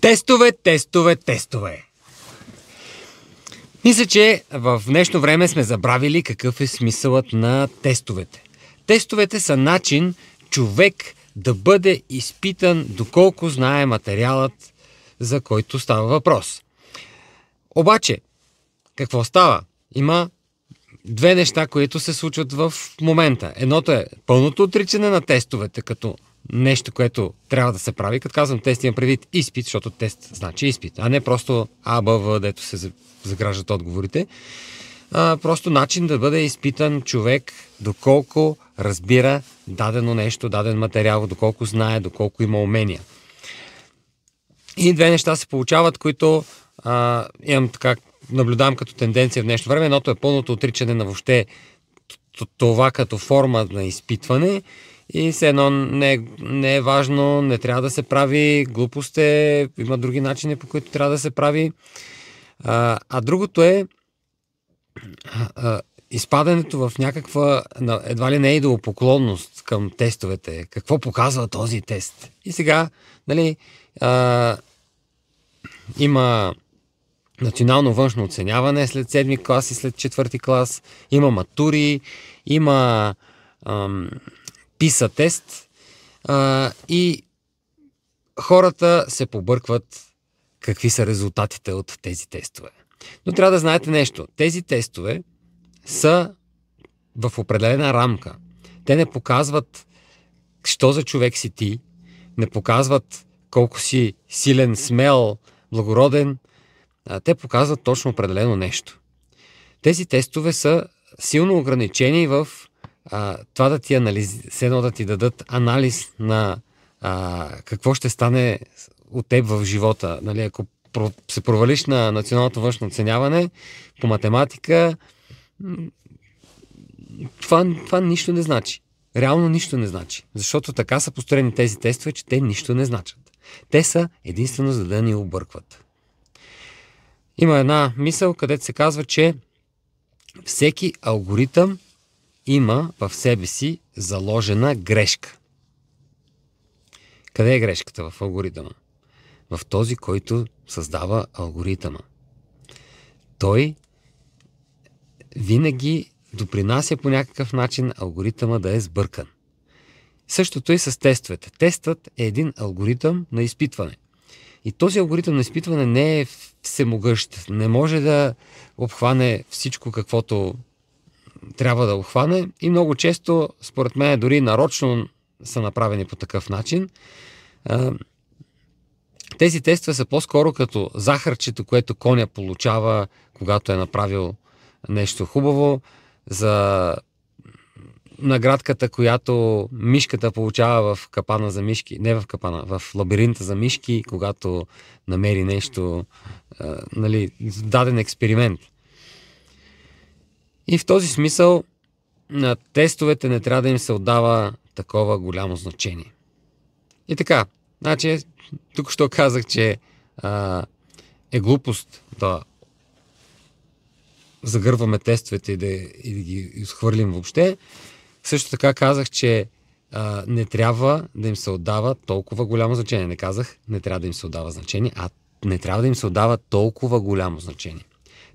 Тестове, тестове, тестове. Мисля, че в днешно време сме забравили какъв е смисълът на тестовете. Тестовете са начин човек да бъде изпитан доколко знае материалът, за който става въпрос. Обаче, какво става? Има две неща, които се случват в момента. Едното е пълното отричане на тестовете като нещо, което трябва да се прави. Като казвам тест, имам предвид изпит, защото тест значи изпит, а не просто А, Б, В, дето се заграждат отговорите. А, просто начин да бъде изпитан човек доколко разбира дадено нещо, даден материал, доколко знае, доколко има умения. И две неща се получават, които а, имам така, наблюдавам като тенденция в днешно време. Едното е пълното отричане на въобще това като форма на изпитване – и все едно не, не е важно, не трябва да се прави, глупост е, има други начини по които трябва да се прави. А, а другото е а, изпадането в някаква, едва ли не е идолопоклонност към тестовете. Какво показва този тест? И сега, нали, а, има национално външно оценяване след 7 клас и след 4 клас, има матури, има ам, писа тест а, и хората се побъркват какви са резултатите от тези тестове. Но трябва да знаете нещо. Тези тестове са в определена рамка. Те не показват що за човек си ти, не показват колко си силен, смел, благороден. А те показват точно определено нещо. Тези тестове са силно ограничени в а, това да ти анализ, все едно да ти дадат анализ на а, какво ще стане от теб в живота. Нали, ако се провалиш на националното външно оценяване по математика, това, това нищо не значи. Реално нищо не значи. Защото така са построени тези тестове, че те нищо не значат. Те са единствено за да ни объркват. Има една мисъл, където се казва, че всеки алгоритъм има в себе си заложена грешка. Къде е грешката в алгоритъма? В този, който създава алгоритъма. Той винаги допринася по някакъв начин алгоритъма да е сбъркан. Същото и е с тестовете. Тестът е един алгоритъм на изпитване. И този алгоритъм на изпитване не е всемогъщ. Не може да обхване всичко, каквото трябва да обхване и много често, според мен, дори нарочно са направени по такъв начин. тези тества са по-скоро като захарчето, което коня получава, когато е направил нещо хубаво, за наградката, която мишката получава в капана за мишки, не в капана, в лабиринта за мишки, когато намери нещо, нали, даден експеримент. И в този смисъл на тестовете не трябва да им се отдава такова голямо значение. И така, значи, тук що казах, че а, е глупост да загърваме тестовете и да, и да ги изхвърлим въобще. Също така казах, че а, не трябва да им се отдава толкова голямо значение. Не казах, не трябва да им се отдава значение, а не трябва да им се отдава толкова голямо значение.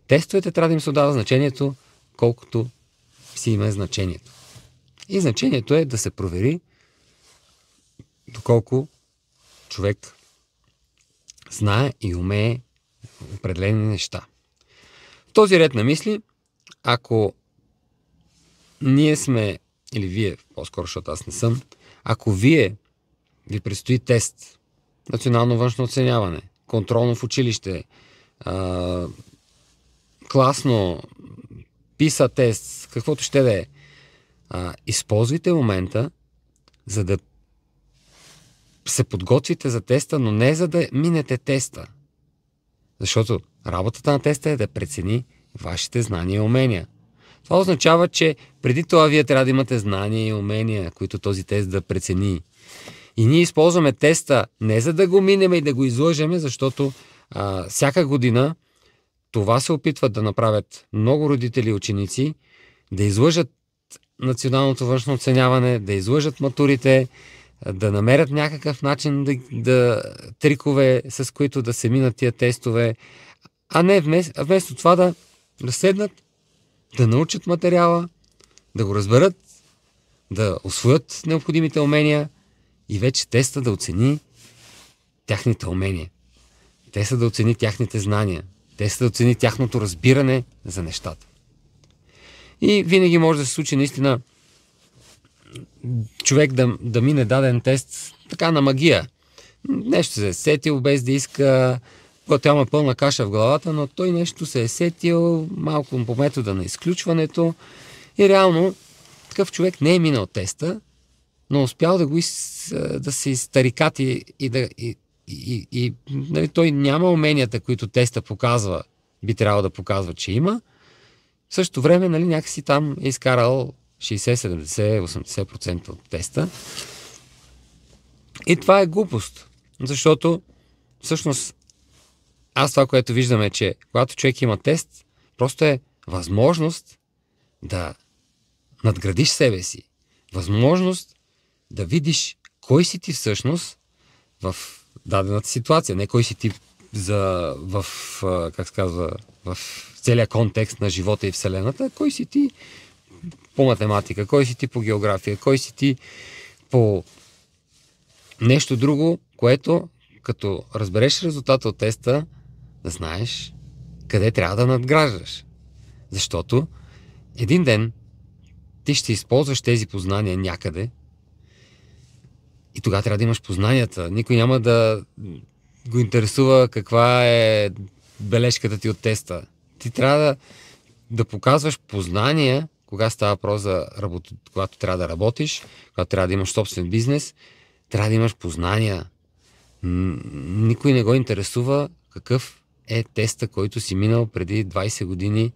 Тестовете трябва да им се отдава значението, колкото си има значението. И значението е да се провери доколко човек знае и умее определени неща. В този ред на мисли, ако ние сме, или вие, по-скоро, защото аз не съм, ако вие ви предстои тест, национално външно оценяване, контролно в училище, а, класно писа тест, каквото ще да е. А, използвайте момента, за да се подготвите за теста, но не за да минете теста. Защото работата на теста е да прецени вашите знания и умения. Това означава, че преди това вие трябва да имате знания и умения, които този тест да прецени. И ние използваме теста не за да го минем и да го излъжеме, защото а, всяка година това се опитват да направят много родители и ученици, да излъжат националното външно оценяване, да излъжат матурите, да намерят някакъв начин да, да трикове, с които да се минат тия тестове, а не вместо, вместо това да, да седнат, да научат материала, да го разберат, да освоят необходимите умения и вече теста да оцени тяхните умения. Те са да оцени тяхните знания, те се да оцени тяхното разбиране за нещата. И винаги може да се случи наистина човек да, да мине даден тест така на магия. Нещо се е сетил без да иска, когато има е пълна каша в главата, но той нещо се е сетил малко по метода на изключването и реално такъв човек не е минал теста, но успял да, го из, да се изтарикати и да, и и, и нали, той няма уменията, които теста показва, би трябвало да показва, че има. В същото време, нали, някакси там е изкарал 60, 70, 80% от теста. И това е глупост, защото всъщност аз това, което виждам е, че когато човек има тест, просто е възможност да надградиш себе си. Възможност да видиш кой си ти всъщност в дадената ситуация, не кой си ти за, в, как се казва, в целия контекст на живота и Вселената, кой си ти по математика, кой си ти по география, кой си ти по нещо друго, което като разбереш резултата от теста, да знаеш къде трябва да надграждаш. Защото един ден ти ще използваш тези познания някъде и тогава трябва да имаш познанията. Никой няма да го интересува каква е бележката ти от теста. Ти трябва да, да показваш познания, кога става въпрос за работа, когато трябва да работиш, когато трябва да имаш собствен бизнес, трябва да имаш познания. Никой не го интересува какъв е теста, който си минал преди 20 години,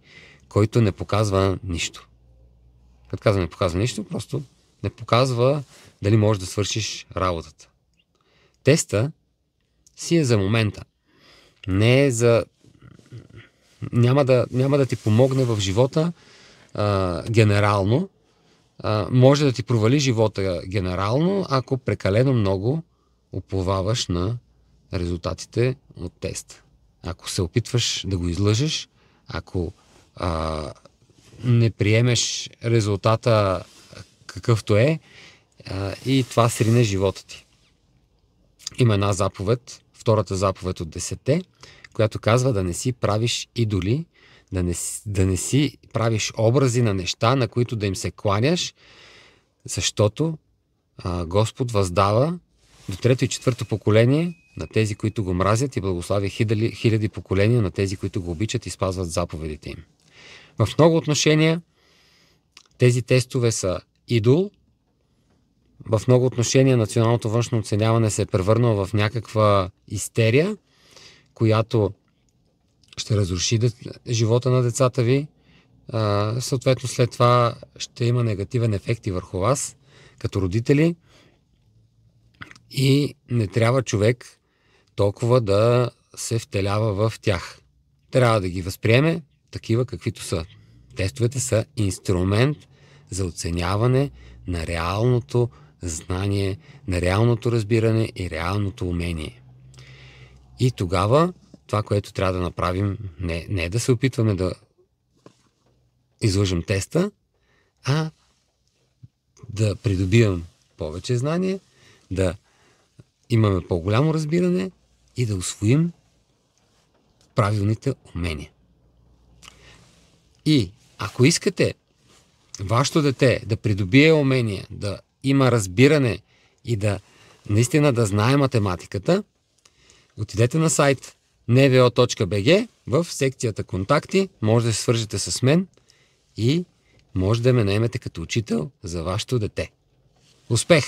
който не показва нищо. Като казвам не показва нищо, просто не показва дали можеш да свършиш работата. Теста си е за момента. Не е за... Няма да, няма да ти помогне в живота а, генерално. А, може да ти провали живота генерално, ако прекалено много оплуваваш на резултатите от теста. Ако се опитваш да го излъжеш, ако а, не приемеш резултата какъвто е а, и това срине живота ти. Има една заповед, втората заповед от десете, която казва да не си правиш идоли, да не, да не си правиш образи на неща, на които да им се кланяш, защото а, Господ въздава до трето и четвърто поколение на тези, които го мразят и благославя хиляди, хиляди поколения на тези, които го обичат и спазват заповедите им. В много отношения тези тестове са идол. В много отношения националното външно оценяване се е превърнало в някаква истерия, която ще разруши живота на децата ви. съответно, след това ще има негативен ефект и върху вас, като родители. И не трябва човек толкова да се втелява в тях. Трябва да ги възприеме такива, каквито са. Тестовете са инструмент за оценяване на реалното знание, на реалното разбиране и реалното умение. И тогава това, което трябва да направим, не, не е да се опитваме да излъжем теста, а да придобивам повече знание, да имаме по-голямо разбиране и да освоим правилните умения. И ако искате вашето дете да придобие умения, да има разбиране и да наистина да знае математиката, отидете на сайт nvo.bg в секцията контакти, може да се свържете с мен и може да ме наемете като учител за вашето дете. Успех!